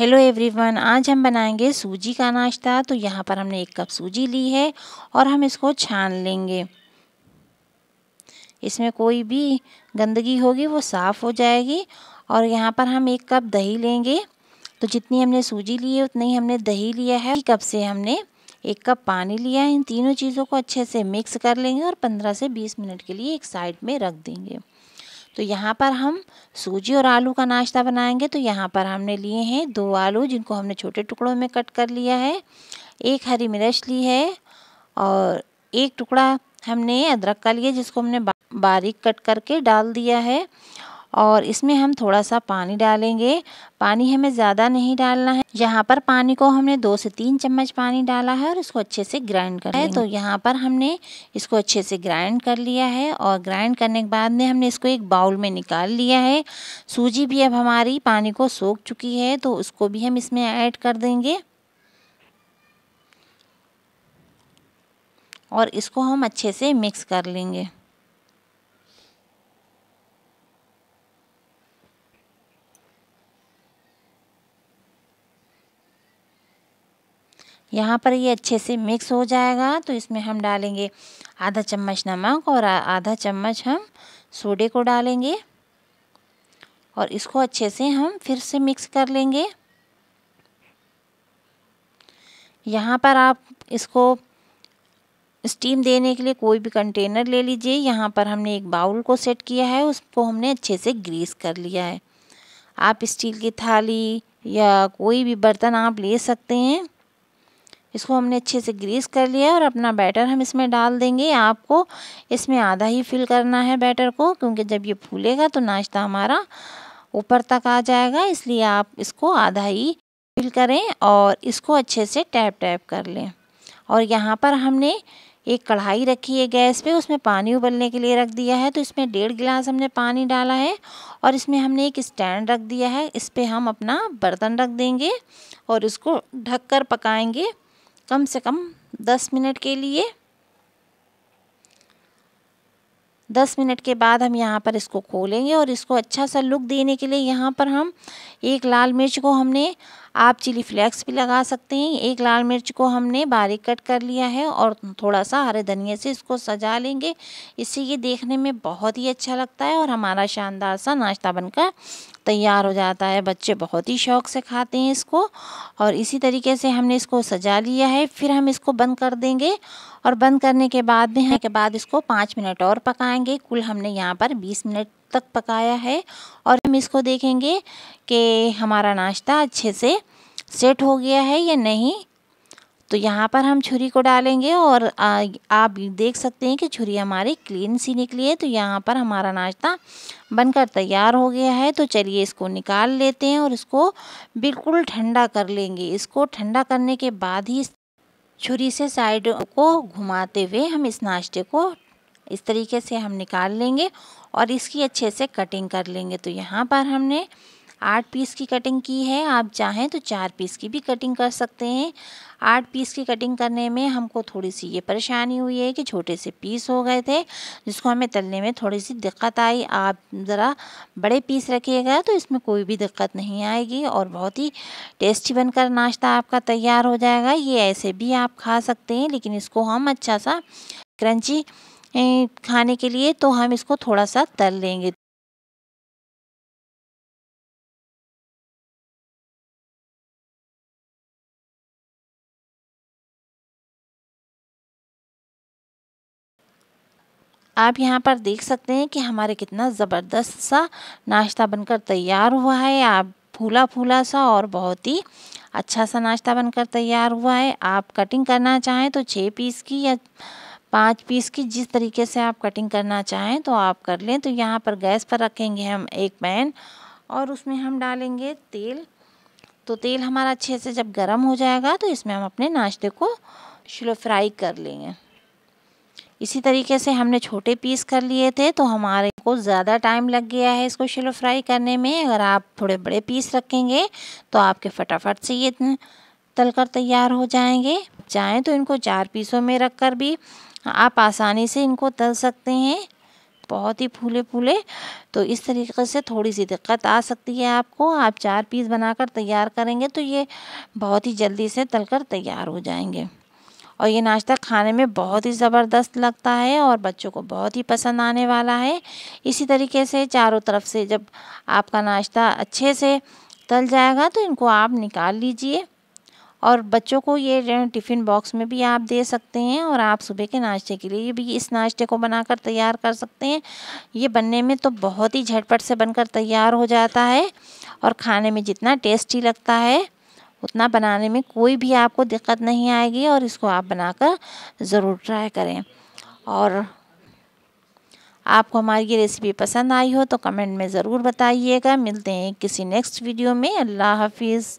hello everyone आज हम बनाएंगे सूजी का नाश्ता तो यहाँ पर हमने एक कप सूजी ली है और हम इसको छान लेंगे इसमें कोई भी गंदगी होगी वो साफ़ हो जाएगी और यहाँ पर हम एक कप दही लेंगे तो जितनी हमने सूजी ली है उतनी हमने दही लिया है कप से हमने एक कप पानी लिया है इन तीनों चीज़ों को अच्छे से मिक्स कर लेंगे और पंद्रह से बीस मिनट के लिए एक साइड में रख देंगे तो यहाँ पर हम सूजी और आलू का नाश्ता बनाएंगे तो यहाँ पर हमने लिए हैं दो आलू जिनको हमने छोटे टुकड़ों में कट कर लिया है एक हरी मिर्च ली है और एक टुकड़ा हमने अदरक का लिया जिसको हमने बारीक कट करके डाल दिया है और इसमें हम थोड़ा सा पानी डालेंगे पानी हमें ज़्यादा नहीं डालना है यहाँ पर पानी को हमने दो से तीन चम्मच पानी डाला है और इसको अच्छे से ग्राइंड करना है तो यहाँ पर हमने इसको अच्छे से ग्राइंड कर लिया है और ग्राइंड करने के बाद में हमने इसको एक बाउल में निकाल लिया है सूजी भी अब हमारी पानी को सोख चुकी है तो उसको भी हम इसमें ऐड कर देंगे और इसको हम अच्छे से मिक्स कर लेंगे यहाँ पर ये अच्छे से मिक्स हो जाएगा तो इसमें हम डालेंगे आधा चम्मच नमक और आधा चम्मच हम सोडे को डालेंगे और इसको अच्छे से हम फिर से मिक्स कर लेंगे यहाँ पर आप इसको स्टीम देने के लिए कोई भी कंटेनर ले लीजिए यहाँ पर हमने एक बाउल को सेट किया है उसको हमने अच्छे से ग्रीस कर लिया है आप स्टील की थाली या कोई भी बर्तन आप ले सकते हैं इसको हमने अच्छे से ग्रीस कर लिया और अपना बैटर हम इसमें डाल देंगे आपको इसमें आधा ही फिल करना है बैटर को क्योंकि जब ये फूलेगा तो नाश्ता हमारा ऊपर तक आ जाएगा इसलिए आप इसको आधा ही फिल करें और इसको अच्छे से टैप टैप कर लें और यहाँ पर हमने एक कढ़ाई रखी है गैस पे उसमें पानी उबलने के लिए रख दिया है तो इसमें डेढ़ गिलास हमने पानी डाला है और इसमें हमने एक स्टैंड रख दिया है इस पर हम अपना बर्तन रख देंगे और इसको ढककर पकाएंगे कम से कम दस मिनट के लिए दस मिनट के बाद हम यहाँ पर इसको खोलेंगे और इसको अच्छा सा लुक देने के लिए यहाँ पर हम एक लाल मिर्च को हमने आप चिली फ्लेक्स भी लगा सकते हैं एक लाल मिर्च को हमने बारीक कट कर लिया है और थोड़ा सा हरे धनिया से इसको सजा लेंगे इससे ये देखने में बहुत ही अच्छा लगता है और हमारा शानदार सा नाश्ता बनकर तैयार हो जाता है बच्चे बहुत ही शौक से खाते हैं इसको और इसी तरीके से हमने इसको सजा लिया है फिर हम इसको बंद कर देंगे और बंद करने के बाद में के बाद इसको पाँच मिनट और पकाएंगे कुल हमने यहाँ पर बीस मिनट तक पकाया है और हम इसको देखेंगे कि हमारा नाश्ता अच्छे से सेट हो गया है या नहीं तो यहाँ पर हम छुरी को डालेंगे और आप देख सकते हैं कि छुरी हमारी क्लीन सी निकली है तो यहाँ पर हमारा नाश्ता बनकर तैयार हो गया है तो चलिए इसको निकाल लेते हैं और इसको बिल्कुल ठंडा कर लेंगे इसको ठंडा करने के बाद ही छुरी से साइड को घुमाते हुए हम इस नाश्ते को इस तरीके से हम निकाल लेंगे और इसकी अच्छे से कटिंग कर लेंगे तो यहाँ पर हमने आठ पीस की कटिंग की है आप चाहें तो चार पीस की भी कटिंग कर सकते हैं आठ पीस की कटिंग करने में हमको थोड़ी सी ये परेशानी हुई है कि छोटे से पीस हो गए थे जिसको हमें तलने में थोड़ी सी दिक्कत आई आप ज़रा बड़े पीस रखिएगा तो इसमें कोई भी दिक्कत नहीं आएगी और बहुत ही टेस्टी बनकर नाश्ता आपका तैयार हो जाएगा ये ऐसे भी आप खा सकते हैं लेकिन इसको हम अच्छा सा क्रंची खाने के लिए तो हम इसको थोड़ा सा तल लेंगे आप यहाँ पर देख सकते हैं कि हमारे कितना ज़बरदस्त सा नाश्ता बनकर तैयार हुआ है आप फूला फूला सा और बहुत ही अच्छा सा नाश्ता बनकर तैयार हुआ है आप कटिंग करना चाहें तो छः पीस की या पाँच पीस की जिस तरीके से आप कटिंग करना चाहें तो आप कर लें तो यहाँ पर गैस पर रखेंगे हम एक पैन और उसमें हम डालेंगे तेल तो तेल हमारा अच्छे से जब गर्म हो जाएगा तो इसमें हम अपने नाश्ते को स्लो फ्राई कर लेंगे इसी तरीके से हमने छोटे पीस कर लिए थे तो हमारे को ज़्यादा टाइम लग गया है इसको शिलो फ्राई करने में अगर आप थोड़े बड़े पीस रखेंगे तो आपके फटाफट से ये तलकर तैयार हो जाएंगे चाहें तो इनको चार पीसों में रख कर भी आप आसानी से इनको तल सकते हैं बहुत ही फूले फूले तो इस तरीके से थोड़ी सी दिक्कत आ सकती है आपको आप चार पीस बनाकर तैयार करेंगे तो ये बहुत ही जल्दी से तलकर तैयार हो जाएंगे और ये नाश्ता खाने में बहुत ही ज़बरदस्त लगता है और बच्चों को बहुत ही पसंद आने वाला है इसी तरीके से चारों तरफ से जब आपका नाश्ता अच्छे से तल जाएगा तो इनको आप निकाल लीजिए और बच्चों को ये टिफ़िन बॉक्स में भी आप दे सकते हैं और आप सुबह के नाश्ते के लिए भी इस नाश्ते को बनाकर तैयार कर सकते हैं ये बनने में तो बहुत ही झटपट से बनकर तैयार हो जाता है और खाने में जितना टेस्टी लगता है उतना बनाने में कोई भी आपको दिक्कत नहीं आएगी और इसको आप बनाकर ज़रूर ट्राई करें और आपको हमारी ये रेसिपी पसंद आई हो तो कमेंट में ज़रूर बताइएगा मिलते हैं किसी नेक्स्ट वीडियो में अल्लाह हाफिज़